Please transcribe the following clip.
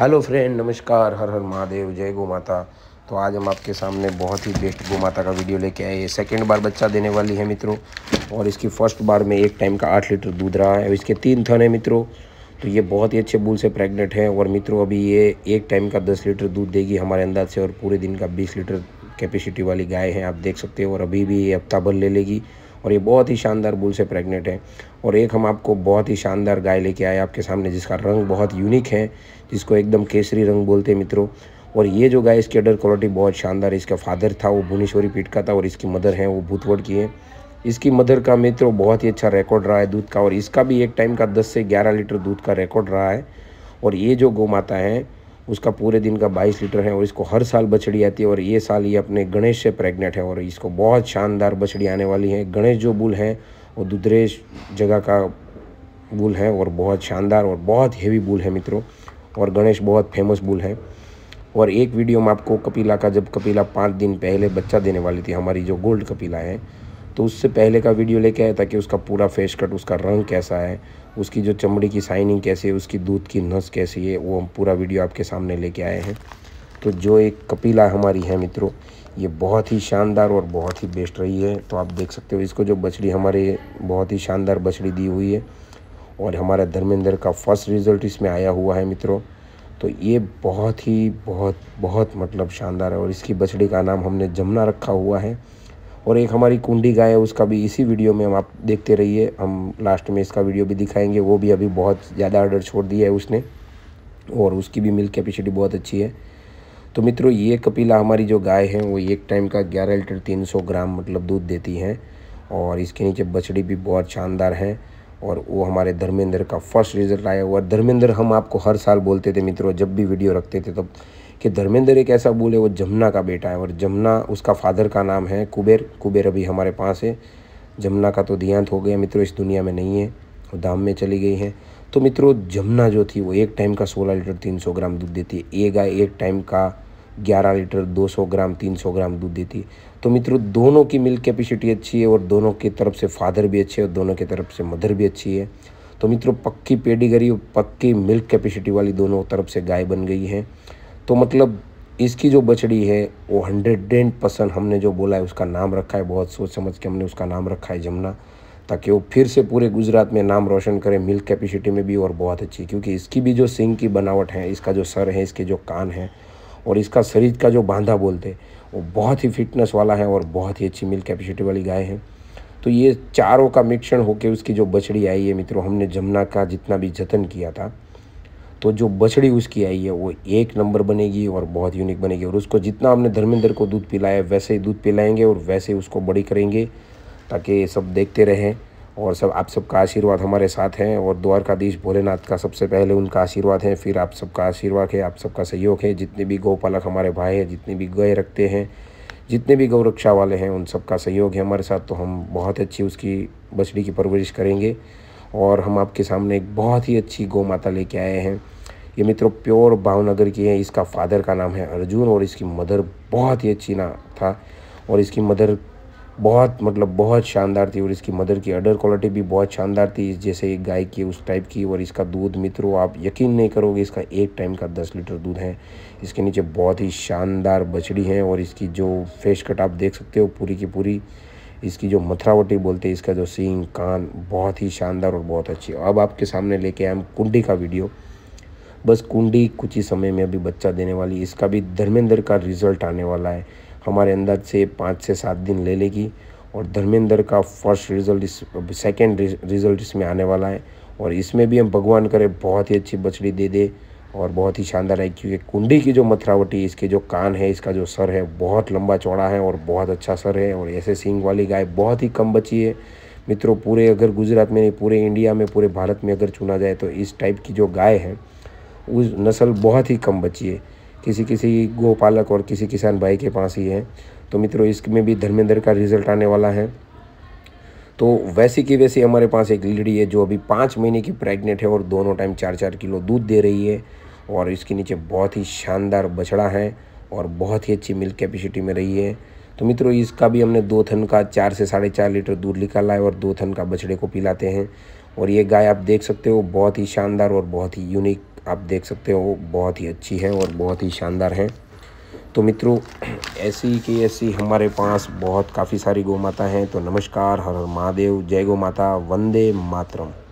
hello friend नमस्कार हर हर महादेव जय गो माता तो आज हम आपके सामने बहुत ही बेस्ट गो माता का वीडियो लेके आए ये सेकेंड बार बच्चा देने वाली है मित्रों और इसकी फर्स्ट बार में एक टाइम का आठ लीटर दूध रहा है इसके तीन थन है मित्रों तो ये बहुत ही अच्छे बुल से प्रेग्नेंट है और मित्रों अभी ये एक टाइम का दस लीटर दूध देगी हमारे अंदाज से और पूरे दिन का बीस लीटर कैपेसिटी वाली गाय है आप देख सकते हो और अभी भी ये हफ्ता भर ले लेगी ले और ये बहुत ही शानदार बुल से प्रेग्नेंट है और एक हम आपको बहुत ही शानदार गाय लेके आए आपके सामने जिसका रंग बहुत यूनिक है जिसको एकदम केसरी रंग बोलते हैं मित्रों और ये जो गाय इसकी अडर क्वालिटी बहुत शानदार है इसका फादर था वो भुवनेश्वरी पीठ का था और इसकी मदर है वो भूतवड़ की है इसकी मदर का मित्रों बहुत ही अच्छा रिकॉर्ड रहा है दूध का और इसका भी एक टाइम का दस से ग्यारह लीटर दूध का रिकॉर्ड रहा है और ये जो गौ माता है उसका पूरे दिन का बाईस लीटर है और इसको हर साल बछड़ी आती है और ये साल ये अपने गणेश से प्रेग्नेंट है और इसको बहुत शानदार बछड़ी आने वाली है गणेश जो बुल है वो दुद्रेश जगह का बुल है और बहुत शानदार और बहुत हेवी बुल है मित्रों और गणेश बहुत फेमस बुल है और एक वीडियो में आपको कपिला का जब कपिला पाँच दिन पहले बच्चा देने वाली थी हमारी जो गोल्ड कपिला है तो उससे पहले का वीडियो लेके आया ताकि उसका पूरा फेस कट उसका रंग कैसा है उसकी जो चमड़ी की साइनिंग कैसी है उसकी दूध की नस कैसी है वो हम पूरा वीडियो आपके सामने लेके आए हैं तो जो एक कपीला हमारी है मित्रों ये बहुत ही शानदार और बहुत ही बेस्ट रही है तो आप देख सकते हो इसको जो बछड़ी हमारे बहुत ही शानदार बछड़ी दी हुई है और हमारा धर्मेंद्र का फर्स्ट रिज़ल्ट इसमें आया हुआ है मित्रों तो ये बहुत ही बहुत बहुत मतलब शानदार है और इसकी बछड़ी का नाम हमने जमुना रखा हुआ है और एक हमारी कुंडी गाय है उसका भी इसी वीडियो में हम आप देखते रहिए हम लास्ट में इसका वीडियो भी दिखाएंगे वो भी अभी बहुत ज़्यादा ऑर्डर छोड़ दिया है उसने और उसकी भी मिल्क कैपेसिटी बहुत अच्छी है तो मित्रों ये कपीला हमारी जो गाय है वो एक टाइम का ग्यारह लीटर तीन सौ ग्राम मतलब दूध देती हैं और इसके नीचे बछड़ी भी बहुत शानदार हैं और वो हमारे धर्मेंद्र का फर्स्ट रिजल्ट आया हुआ धर्मेंद्र हम आपको हर साल बोलते थे मित्रों जब भी वीडियो रखते थे तब तो कि धर्मेंद्र एक ऐसा बोले वो जमुना का बेटा है और जमुना उसका फादर का नाम है कुबेर कुबेर अभी हमारे पास है जमुना का तो देहांत हो गया मित्रों इस दुनिया में नहीं है वो दाम में चली गई हैं तो मित्रों जमुना जो थी वो एक टाइम का सोलह लीटर तीन सौ ग्राम दूध देती है ये गाय एक टाइम का ग्यारह लीटर दो सौ ग्राम तीन सौ ग्राम दूध देती है तो मित्रों दोनों की मिल्क कैपेसिटी अच्छी है और दोनों की तरफ से फादर भी अच्छे और दोनों की तरफ से मदर भी अच्छी है तो मित्रों पक्की पेडीगरी और पक्की मिल्क कैपेसिटी वाली दोनों तरफ से गाय बन गई है तो मतलब इसकी जो बछड़ी है वो हंड्रेड एंड परसेंट हमने जो बोला है उसका नाम रखा है बहुत सोच समझ के हमने उसका नाम रखा है जमुना ताकि वो फिर से पूरे गुजरात में नाम रोशन करे मिल्क कैपेसिटी में भी और बहुत अच्छी क्योंकि इसकी भी जो सिंग की बनावट है इसका जो सर है इसके जो कान है और इसका शरीर का जो बांधा बोलते वो बहुत ही फिटनेस वाला है और बहुत ही अच्छी मिल्क कैपेसिटी वाली गाय है तो ये चारों का मिक्सण होकर उसकी जो बछड़ी आई है मित्रों हमने जमुना का जितना भी जतन किया था तो जो बछड़ी उसकी आई है वो एक नंबर बनेगी और बहुत यूनिक बनेगी और उसको जितना हमने धर्मेंद्र को दूध पिलाया वैसे ही दूध पिलाएंगे और वैसे उसको बड़ी करेंगे ताकि सब देखते रहें और सब आप सबका आशीर्वाद हमारे साथ हैं और द्वारकाधीश भोलेनाथ का सबसे पहले उनका आशीर्वाद है फिर आप सबका आशीर्वाद है आप सबका सहयोग है जितने भी गौपालक हमारे भाई हैं जितने भी गए रखते हैं जितने भी गौरक्षा वाले हैं उन सबका सहयोग है हमारे साथ तो हम बहुत अच्छी उसकी बछड़ी की परवरिश करेंगे और हम आपके सामने एक बहुत ही अच्छी गौ माता लेके आए हैं ये मित्रों प्योर भावनगर की है इसका फादर का नाम है अर्जुन और इसकी मदर बहुत ही अच्छी ना था और इसकी मदर बहुत मतलब बहुत शानदार थी और इसकी मदर की अडर क्वालिटी भी बहुत शानदार थी जैसे एक गाय की उस टाइप की और इसका दूध मित्रों आप यकीन नहीं करोगे इसका एक टाइम का दस लीटर दूध है इसके नीचे बहुत ही शानदार बछड़ी है और इसकी जो फेस कट आप देख सकते हो पूरी की पूरी इसकी जो मथुरावटी बोलते हैं इसका जो सींग कान बहुत ही शानदार और बहुत अच्छी अब आपके सामने लेके आए हम कुंडी का वीडियो बस कुंडी कुछ ही समय में अभी बच्चा देने वाली इसका भी धर्मेंद्र का रिजल्ट आने वाला है हमारे अंदाज से पाँच से सात दिन ले लेगी और धर्मेंद्र का फर्स्ट रिजल्ट इस सेकेंड रिजल्ट इसमें आने वाला है और इसमें भी हम भगवान करें बहुत ही अच्छी बछड़ी दे दे और बहुत ही शानदार है क्योंकि कुंडी की जो मथरावटी इसके जो कान है इसका जो सर है बहुत लंबा चौड़ा है और बहुत अच्छा सर है और ऐसे सिंग वाली गाय बहुत ही कम बची है मित्रों पूरे अगर गुजरात में नहीं पूरे इंडिया में पूरे भारत में अगर चुना जाए तो इस टाइप की जो गाय है उस नस्ल बहुत ही कम बची है किसी किसी गोपालक और किसी किसान भाई के पास ही है तो मित्रों इसमें भी धर्मेंद्र का रिजल्ट आने वाला है तो वैसी की वैसी हमारे पास एक लीडी है जो अभी पाँच महीने की प्रेग्नेंट है और दोनों टाइम चार चार किलो दूध दे रही है और इसके नीचे बहुत ही शानदार बछड़ा है और बहुत ही अच्छी मिल्क कैपेसिटी में रही है तो मित्रों इसका भी हमने दो थन का चार से साढ़े चार लीटर दूध निकाला है और दो थन का बछड़े को पिलाते हैं और ये गाय आप देख सकते हो बहुत ही शानदार और बहुत ही यूनिक आप देख सकते हो बहुत ही अच्छी है और बहुत ही शानदार है तो मित्रों ऐसी की ऐसी हमारे पास बहुत काफ़ी सारी गौ माता हैं तो नमस्कार हर हर महादेव जय गौ माता वंदे मातरम